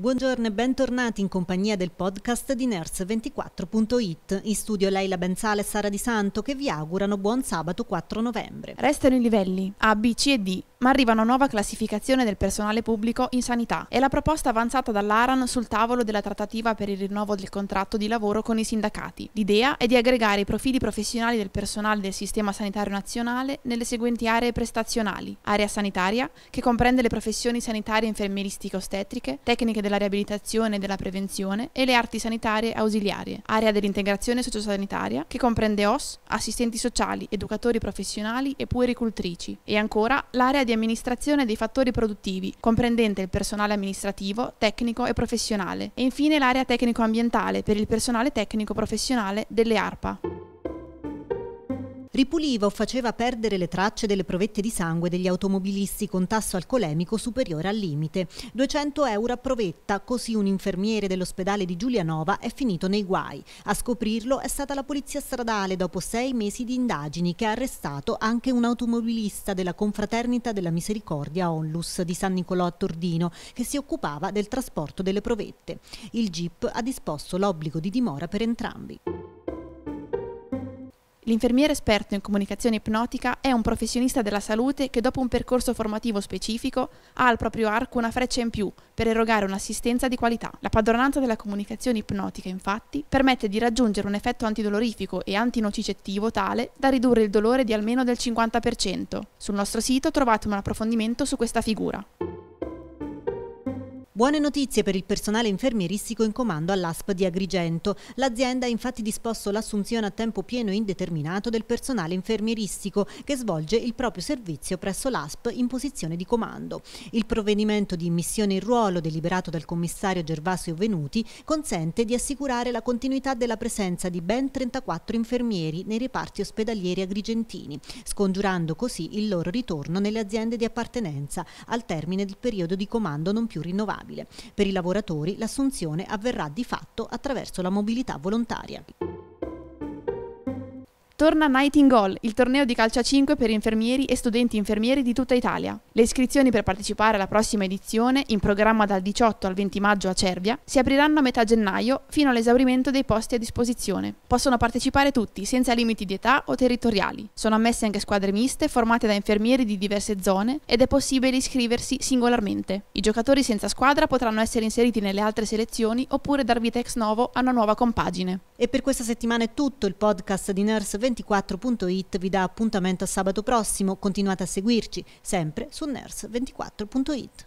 Buongiorno e bentornati in compagnia del podcast di Nurse24.it. In studio Leila Benzale e Sara Di Santo che vi augurano buon sabato 4 novembre. Restano i livelli A, B, C e D, ma arriva una nuova classificazione del personale pubblico in sanità È la proposta avanzata dall'Aran sul tavolo della trattativa per il rinnovo del contratto di lavoro con i sindacati. L'idea è di aggregare i profili professionali del personale del Sistema Sanitario Nazionale nelle seguenti aree prestazionali. Area sanitaria, che comprende le professioni sanitarie infermieristiche ostetriche, tecniche del della riabilitazione e della prevenzione e le arti sanitarie ausiliarie, area dell'integrazione sociosanitaria che comprende OS, assistenti sociali, educatori professionali e puericultrici, e ancora l'area di amministrazione dei fattori produttivi, comprendente il personale amministrativo, tecnico e professionale, e infine l'area tecnico-ambientale per il personale tecnico-professionale delle ARPA. Ripuliva o faceva perdere le tracce delle provette di sangue degli automobilisti con tasso alcolemico superiore al limite. 200 euro a provetta, così un infermiere dell'ospedale di Giulianova è finito nei guai. A scoprirlo è stata la polizia stradale dopo sei mesi di indagini che ha arrestato anche un automobilista della confraternita della misericordia Onlus di San Nicolò a Tordino che si occupava del trasporto delle provette. Il GIP ha disposto l'obbligo di dimora per entrambi. L'infermiere esperto in comunicazione ipnotica è un professionista della salute che dopo un percorso formativo specifico ha al proprio arco una freccia in più per erogare un'assistenza di qualità. La padronanza della comunicazione ipnotica infatti permette di raggiungere un effetto antidolorifico e antinocicettivo tale da ridurre il dolore di almeno del 50%. Sul nostro sito trovate un approfondimento su questa figura. Buone notizie per il personale infermieristico in comando all'ASP di Agrigento. L'azienda ha infatti disposto l'assunzione a tempo pieno e indeterminato del personale infermieristico che svolge il proprio servizio presso l'ASP in posizione di comando. Il provvedimento di immissione in ruolo deliberato dal commissario Gervasio Venuti consente di assicurare la continuità della presenza di ben 34 infermieri nei reparti ospedalieri agrigentini, scongiurando così il loro ritorno nelle aziende di appartenenza al termine del periodo di comando non più rinnovabile stabile. Per i lavoratori l'assunzione avverrà di fatto attraverso la mobilità volontaria. Torna Nightingale, il torneo di calcio a 5 per infermieri e studenti infermieri di tutta Italia. Le iscrizioni per partecipare alla prossima edizione, in programma dal 18 al 20 maggio a Cervia, si apriranno a metà gennaio fino all'esaurimento dei posti a disposizione. Possono partecipare tutti, senza limiti di età o territoriali. Sono ammesse anche squadre miste formate da infermieri di diverse zone ed è possibile iscriversi singolarmente. I giocatori senza squadra potranno essere inseriti nelle altre selezioni oppure dar vita ex novo a una nuova compagine. E per questa settimana è tutto, il podcast di Nurse24.it vi dà appuntamento a sabato prossimo, continuate a seguirci sempre su Nurse24.it.